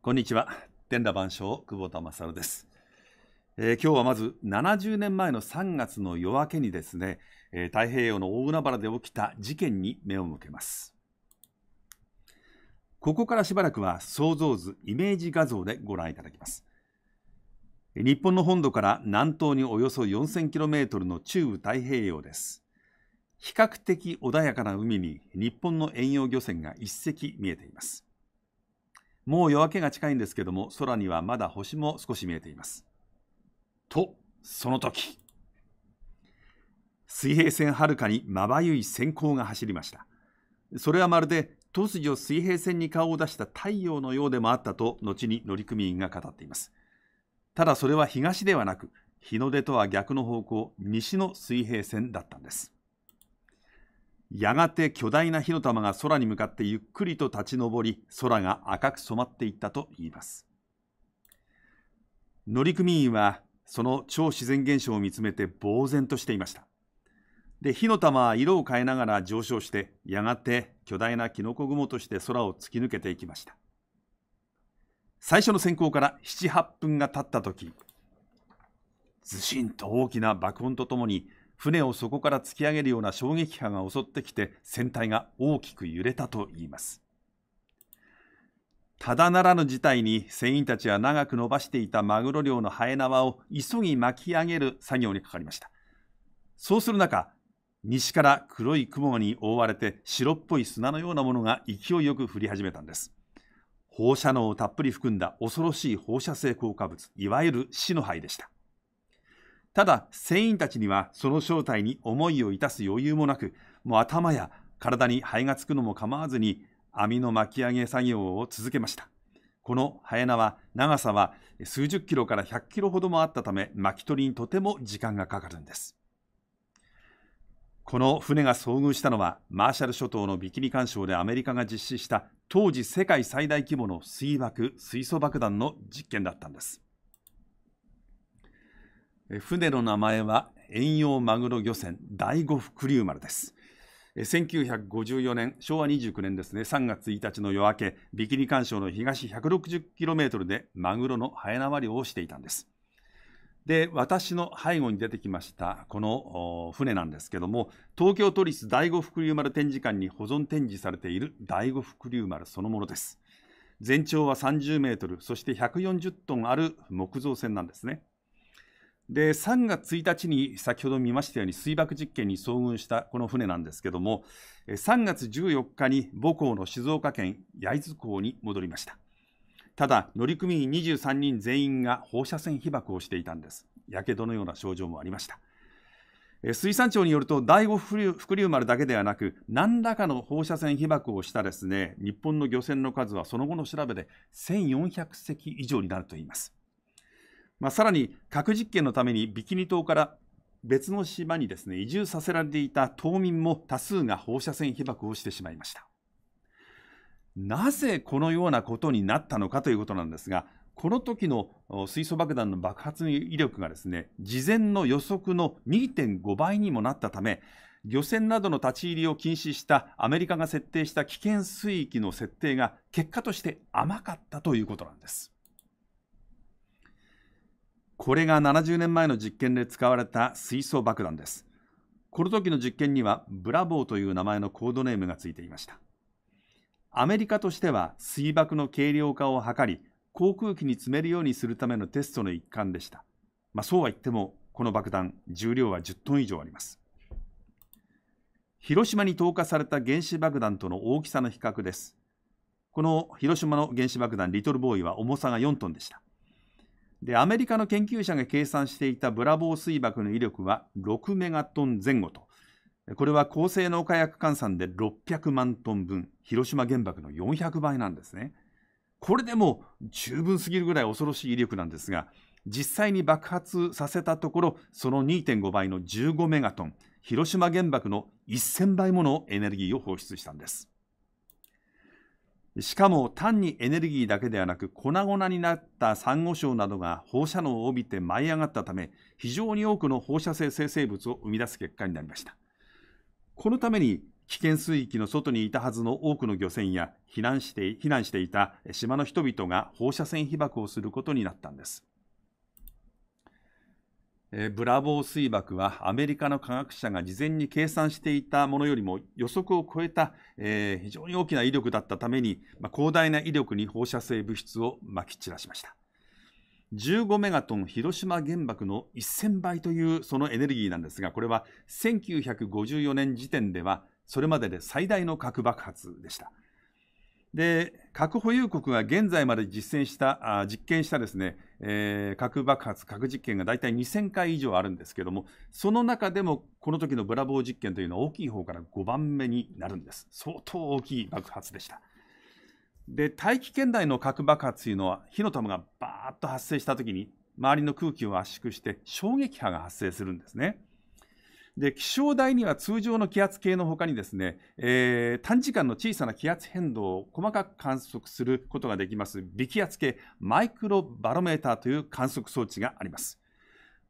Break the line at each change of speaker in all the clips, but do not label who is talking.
こんにちは天羅万象久保田勝です、えー、今日はまず70年前の3月の夜明けにですね、えー、太平洋の大海原で起きた事件に目を向けますここからしばらくは想像図イメージ画像でご覧いただきます日本の本土から南東におよそ 4000km の中部太平洋です比較的穏やかな海に日本の遠洋漁船が一隻見えていますもう夜明けが近いんですけども空にはまだ星も少し見えていますとその時水平線はるかにまばゆい閃光が走りましたそれはまるで突如水平線に顔を出した太陽のようでもあったと後に乗組員が語っていますただそれは東ではなく日の出とは逆の方向西の水平線だったんですやがて巨大な火の玉が空に向かってゆっくりと立ち上り、空が赤く染まっていったといいます。乗組員はその超自然現象を見つめて呆然としていました。で、火の玉は色を変えながら上昇して、やがて巨大なキノコ雲として空を突き抜けていきました。最初の閃光から7、8分が経った時、ずしんと大きな爆音とともに、船をそこから突き上げるような衝撃波が襲ってきて船体が大きく揺れたといいますただならぬ事態に船員たちは長く伸ばしていたマグロ漁のハエ縄を急ぎ巻き上げる作業にかかりましたそうする中西から黒い雲に覆われて白っぽい砂のようなものが勢いよく降り始めたんです放射能をたっぷり含んだ恐ろしい放射性効果物いわゆる死の灰でしたただ、船員たちにはその正体に思いをいたす余裕もなく、もう頭や体に灰がつくのも構わずに、網の巻き上げ作業を続けました。このハエナは長さは数十キロから百キロほどもあったため巻き取りにとても時間がかかるんです。この船が遭遇したのはマーシャル諸島のビキニ干渉でアメリカが実施した当時世界最大規模の水爆水素爆弾の実験だったんです。船の名前は遠洋マグロ漁船第五福竜丸です。1954年、昭和29年ですね、3月1日の夜明け、ビキニ干渉の東 160km でマグロの早縄漁をしていたんです。で、私の背後に出てきました、この船なんですけども、東京都立第五福竜丸展示館に保存展示されている第五福竜丸そのものです。全長は30メートル、そして140トンある木造船なんですね。で3月1日に先ほど見ましたように水爆実験に遭遇したこの船なんですけども3月14日に母校の静岡県焼津港に戻りましたただ乗組員23人全員が放射線被爆をしていたんですやけどのような症状もありました水産庁によると第五福竜丸だけではなく何らかの放射線被爆をしたですね日本の漁船の数はその後の調べで1400隻以上になるといいますまあ、さらに核実験のためにビキニ島から別の島にですね移住させられていた島民も多数が放射線被曝をしてしまいましたなぜこのようなことになったのかということなんですがこの時の水素爆弾の爆発威力がですね事前の予測の2.5倍にもなったため漁船などの立ち入りを禁止したアメリカが設定した危険水域の設定が結果として甘かったということなんです。これが70年前の実験で使われた水素爆弾ですこの時の実験にはブラボーという名前のコードネームがついていましたアメリカとしては水爆の軽量化を図り航空機に詰めるようにするためのテストの一環でした、まあ、そうは言ってもこの爆弾重量は10トン以上あります広島に投下された原子爆弾との大きさの比較ですこの広島の原子爆弾リトルボーイは重さが4トンでしたでアメリカの研究者が計算していたブラボー水爆の威力は6メガトン前後とこれは高性能火薬換算で600万トン分広島原爆の400倍なんですねこれでも十分すぎるぐらい恐ろしい威力なんですが実際に爆発させたところその2.5倍の15メガトン広島原爆の1000倍ものエネルギーを放出したんですしかも単にエネルギーだけではなく粉々になったサンゴ礁などが放射能を帯びて舞い上がったため非常に多くの放射性生成物を生み出す結果になりましたこのために危険水域の外にいたはずの多くの漁船や避難して避難していた島の人々が放射線被曝をすることになったんですえー、ブラボー水爆はアメリカの科学者が事前に計算していたものよりも予測を超えた、えー、非常に大きな威力だったために、まあ、広大な威力に放射性物質をまき散らしました15メガトン広島原爆の1000倍というそのエネルギーなんですがこれは1954年時点ではそれまでで最大の核爆発でしたで、核保有国が現在まで実践した、あ実験したですね、えー、核爆発、核実験が大体2000回以上あるんですけども、その中でもこの時のブラボー実験というのは大きい方から5番目になるんです。相当大きい爆発でした。で、大気圏内の核爆発というのは、火の玉がバーッと発生した時に、周りの空気を圧縮して衝撃波が発生するんですね。で気象台には通常の気圧計のほかにですね、えー、短時間の小さな気圧変動を細かく観測することができます微気圧計マイクロバロメーターという観測装置があります。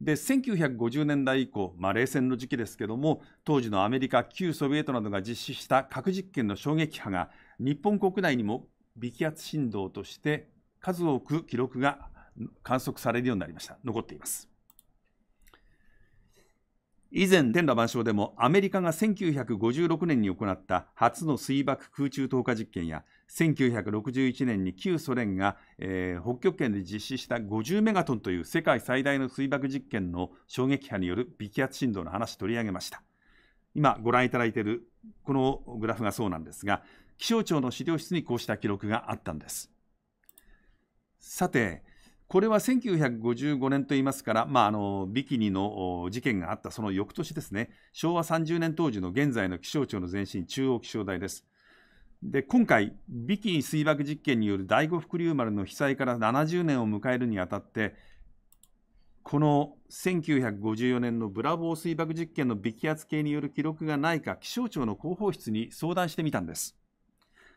で1950年代以降、まあ、冷戦の時期ですけども当時のアメリカ旧ソビエトなどが実施した核実験の衝撃波が日本国内にも微気圧振動として数多く記録が観測されるようになりました残っています。以前天羅万象でもアメリカが1956年に行った初の水爆空中投下実験や1961年に旧ソ連が、えー、北極圏で実施した50メガトンという世界最大の水爆実験の衝撃波による微気圧振動の話取り上げました今ご覧いただいているこのグラフがそうなんですが気象庁の資料室にこうした記録があったんですさてこれは1955年といいますから、まあ、あのビキニの事件があったその翌年ですね、昭和30年当時の現在の気象庁の前身、中央気象台です。で今回、ビキニ水爆実験による第五福竜丸の被災から70年を迎えるにあたって、この1954年のブラボー水爆実験の微気圧計による記録がないか、気象庁の広報室に相談してみたんです。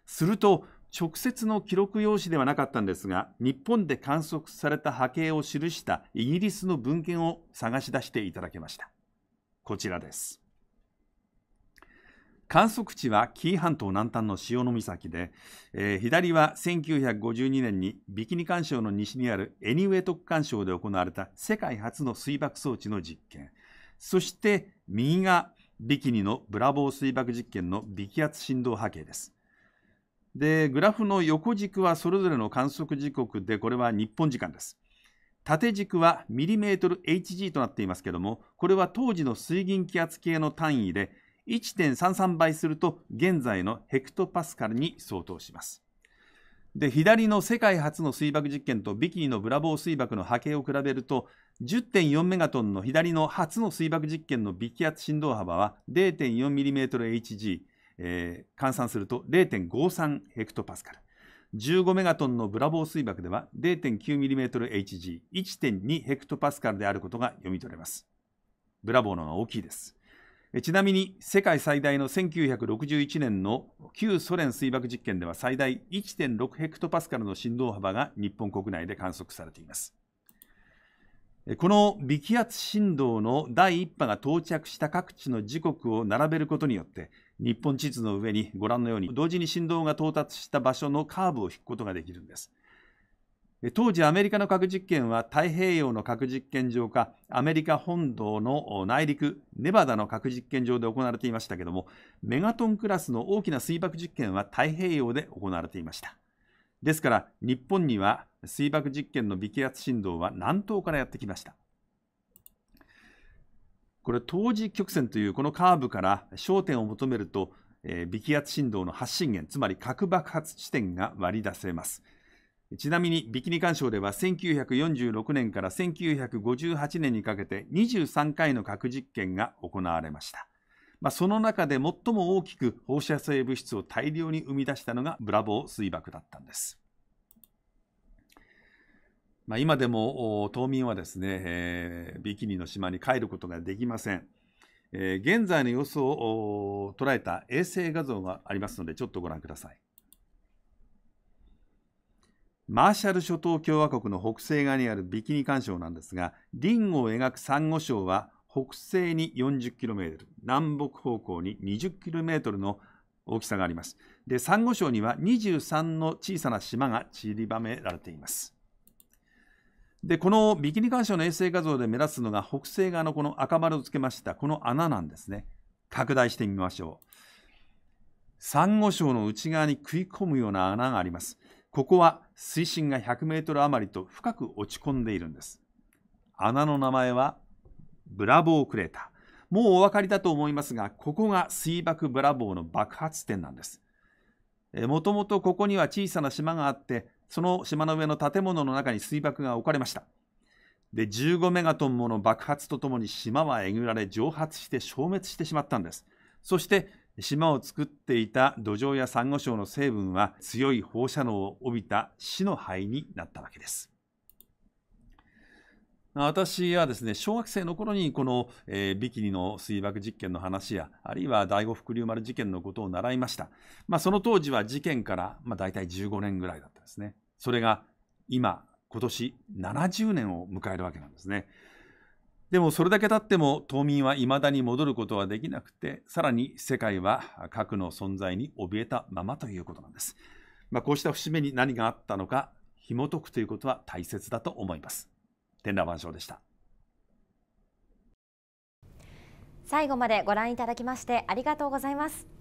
すると、直接の記録用紙ではなかったんですが、日本で観測された波形を記したイギリスの文献を探し出していただけました。こちらです。観測地は紀伊半島南端の潮岬で、えー、左は1952年にビキニ干渉の西にあるエニウェトク干渉で行われた世界初の水爆装置の実験、そして右がビキニのブラボー水爆実験の微気圧振動波形です。で、グラフの横軸はそれぞれの観測時刻で、これは日本時間です。縦軸はミリメートル HG となっていますけども、これは当時の水銀気圧計の単位で、1.33倍すると現在のヘクトパスカルに相当します。で、左の世界初の水爆実験とビキニのブラボー水爆の波形を比べると、10.4メガトンの左の初の水爆実験の微気圧振動幅は 0.4mmHg、えー、換算すると0.53ヘクトパスカル。15メガトンのブラボー水爆では 0.9mmHg、1.2ヘクトパスカルであることが読み取れます。ブラボーのが大きいです。ちなみに世界最大の1961年の旧ソ連水爆実験では最大1.6ヘクトパスカルの振動幅が日本国内で観測されています。この微気圧振動の第1波が到着した各地の時刻を並べることによって日本地図の上にご覧のように同時に振動が到達した場所のカーブを引くことができるんです。当時アメリカの核実験は太平洋の核実験場かアメリカ本土の内陸ネバダの核実験場で行われていましたけどもメガトンクラスの大きな水爆実験は太平洋で行われていましたですから日本には水爆実験の微気圧振動は南東からやってきましたこれ、当時曲線というこのカーブから焦点を求めると、えー、微気圧振動の発信源、つまり核爆発地点が割り出せます。ちなみに、ビキニ干渉では1946年から1958年にかけて23回の核実験が行われました。まあ、その中で最も大きく放射性物質を大量に生み出したのがブラボー水爆だったんです。まあ、今でも島民はですね、えー、ビキニの島に帰ることができません。えー、現在の様子を捉えた衛星画像がありますので、ちょっとご覧ください。マーシャル諸島共和国の北西側にあるビキニ環礁なんですが、リンゴを描くサンゴ礁は北西に 40km、南北方向に 20km の大きさがあります。で、サンゴ礁には23の小さな島が散りばめられています。で、このビキニ干渉の衛星画像で目立つのが北西側のこの赤丸をつけましたこの穴なんですね。拡大してみましょう。サンゴ礁の内側に食い込むような穴があります。ここは水深が100メートル余りと深く落ち込んでいるんです。穴の名前はブラボークレーター。もうお分かりだと思いますが、ここが水爆ブラボーの爆発点なんです。もともとここには小さな島があって、その島の上の建物の中に水爆が置かれました。で、15メガトンもの爆発とともに島はえぐられ蒸発して消滅してしまったんです。そして島を作っていた土壌やサンゴ礁の成分は強い放射能を帯びた死の灰になったわけです。私はですね、小学生の頃にこの、えー、ビキニの水爆実験の話や、あるいは第五福竜丸事件のことを習いました。まあ、その当時は事件から、まあ、大体15年ぐらいだったんですね。それが今、今年70年を迎えるわけなんですね。でもそれだけ経っても島民はいまだに戻ることはできなくて、さらに世界は核の存在に怯えたままということなんです。まあ、こうした節目に何があったのか、紐解くということは大切だと思います。天羅万象でした。最後までご覧いただきましてありがとうございます。